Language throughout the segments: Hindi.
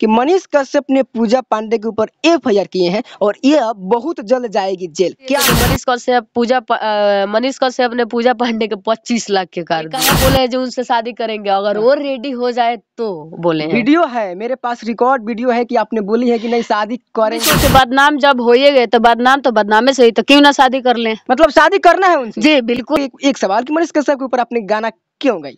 कि मनीष कश्यप ने पूजा पांडे के ऊपर एफ आई किए हैं और ये अब बहुत जल्द जाएगी जेल क्या मनीष कश्यप पूजा मनीष कश्यप ने पूजा पांडे के 25 लाख के कारण बोले हैं जो उनसे शादी करेंगे अगर वो रेडी हो जाए तो बोले वीडियो है मेरे पास रिकॉर्ड वीडियो है कि आपने बोली है कि नहीं शादी करेंगे तो बदनाम जब हो गए तो बदनाम तो बदनामे से तो क्यों ना शादी कर ले मतलब शादी करना है उनसे जी बिल्कुल एक सवाल की मनीष कश्यप के ऊपर अपने गाना क्यों गई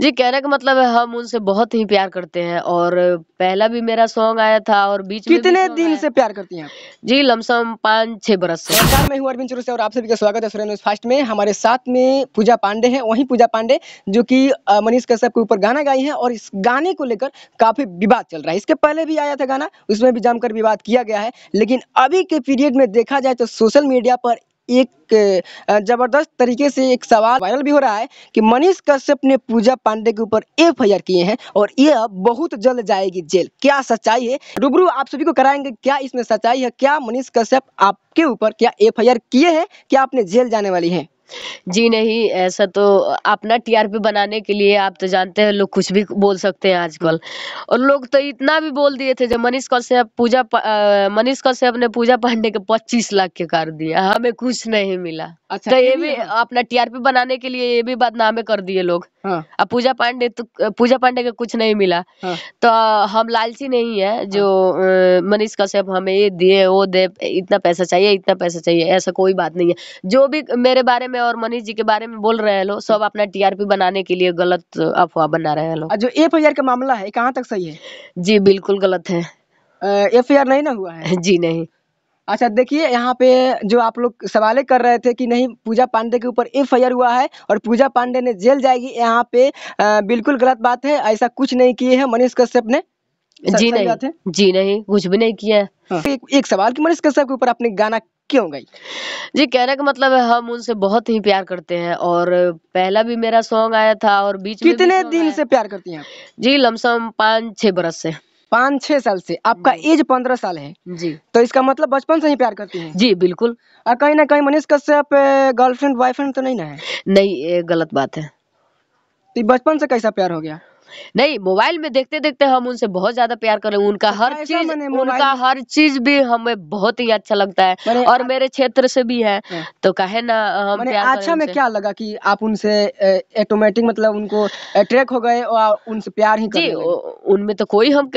जी कहने का मतलब है हम उनसे बहुत ही प्यार करते हैं और पहला भी मेरा सॉन्ग आया था और बीच कितने में दिन से प्यार करती हैं जी लमसम पाँच छह बरस से नमस्कार मैं हूँ अरविंद चुरू से और आप सभी का स्वागत है सुरेंद्र फास्ट में हमारे साथ में पूजा पांडे हैं वहीं पूजा पांडे जो कि मनीष कश्यप के ऊपर गाना गाई है और इस गाने को लेकर काफी विवाद चल रहा है इसके पहले भी आया था गाना उसमें भी जमकर विवाद किया गया है लेकिन अभी के पीरियड में देखा जाए तो सोशल मीडिया पर एक ज़बरदस्त तरीके से एक सवाल वायरल भी हो रहा है कि मनीष कश्यप ने पूजा पांडे के ऊपर एफ आई आर किए हैं और ये अब बहुत जल्द जाएगी जेल क्या सच्चाई है रूबरू आप सभी को कराएंगे क्या इसमें सच्चाई है क्या मनीष कश्यप आपके ऊपर क्या एफ आई आर किए हैं क्या आपने जेल जाने वाली है जी नहीं ऐसा तो अपना टीआरपी बनाने के लिए आप तो जानते हैं लोग कुछ भी बोल सकते हैं आजकल और लोग तो इतना भी बोल दिए थे जब मनीष से पूजा मनीष से ने पूजा पांडे के पच्चीस लाख के कर दिया हमें कुछ नहीं मिला अच्छा, तो ये भी अपना टीआरपी बनाने के लिए ये भी बदनामे कर दिए लोग हाँ। अब पूजा पांडे तो पूजा पांडे का कुछ नहीं मिला हाँ। तो हम लालची नहीं है हाँ। जो मनीष कश्यप हमें ये दिए वो दे इतना पैसा चाहिए इतना पैसा चाहिए ऐसा कोई बात नहीं है जो भी मेरे बारे में में और मनीष जी के बारे में बोल रहे हैं लोग सब अपना टीआरपी बनाने के लिए गलत अफवाह बना रहे हैं लोग जो एफ आई आर का मामला है कहाँ तक सही है जी बिल्कुल गलत है एफ आई आर नहीं ना हुआ है जी नहीं अच्छा देखिए यहाँ पे जो आप लोग सवाले कर रहे थे कि नहीं पूजा पांडे के ऊपर एफ आई आर हुआ है और पूजा पांडे ने जेल जाएगी यहाँ पे आ, बिल्कुल गलत बात है ऐसा कुछ नहीं किए है मनीष कश्यप ने अच्छा, जी नहीं जी नहीं कुछ भी नहीं किया है हाँ। एक, एक सवाल की मनीष कश्यप के ऊपर आपने गाना क्यों गई जी कहने का मतलब है हम उनसे बहुत ही प्यार करते हैं और पहला भी मेरा सॉन्ग आया था और बीच कितने में कितने दिन से प्यार करती हैं जी लमसम पाँच छह बरस से पाँच छह साल से आपका एज पंद्रह साल है जी तो इसका मतलब बचपन से ही प्यार करती हैं जी बिल्कुल और कहीं ना कहीं मनीष कश्यप गर्लफ्रेंड बॉयफ्रेंड तो नहीं ना है नहीं ये गलत बात है तो बचपन से कैसा प्यार हो गया नहीं मोबाइल में देखते देखते हम उनसे बहुत ज्यादा प्यार करें उनका अच्छा, हर चीज उनका हर चीज भी हमें बहुत ही अच्छा लगता है और मेरे क्षेत्र से भी है हाँ। तो कहे ना हम अच्छा में क्या लगा कि आप उनसे ऑटोमेटिक मतलब उनको अट्रैक्ट हो गए और उनसे प्यार ही जी उनमें तो कोई हम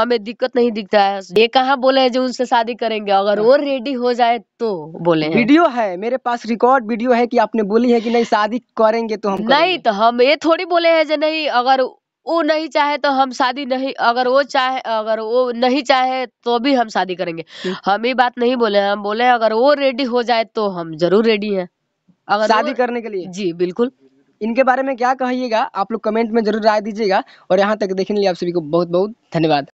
हमें दिक्कत नहीं दिखता है ये कहाँ बोले है जो उनसे शादी करेंगे अगर हाँ। वो रेडी हो जाए तो बोले वीडियो है मेरे पास रिकॉर्ड वीडियो है कि आपने बोली है कि नहीं शादी करेंगे तो हम नहीं तो हम ये थोड़ी बोले हैं जो नहीं अगर वो नहीं चाहे तो हम शादी नहीं अगर वो चाहे अगर वो नहीं चाहे तो भी हम शादी करेंगे हम्म। हम ये बात नहीं बोले हम बोले अगर वो रेडी हो जाए तो हम जरूर रेडी हैं अगर शादी करने के लिए जी बिल्कुल इनके बारे में क्या कहिएगा आप लोग कमेंट में जरूर राय दीजिएगा और यहाँ तक देखने के लिए आप सभी को बहुत बहुत धन्यवाद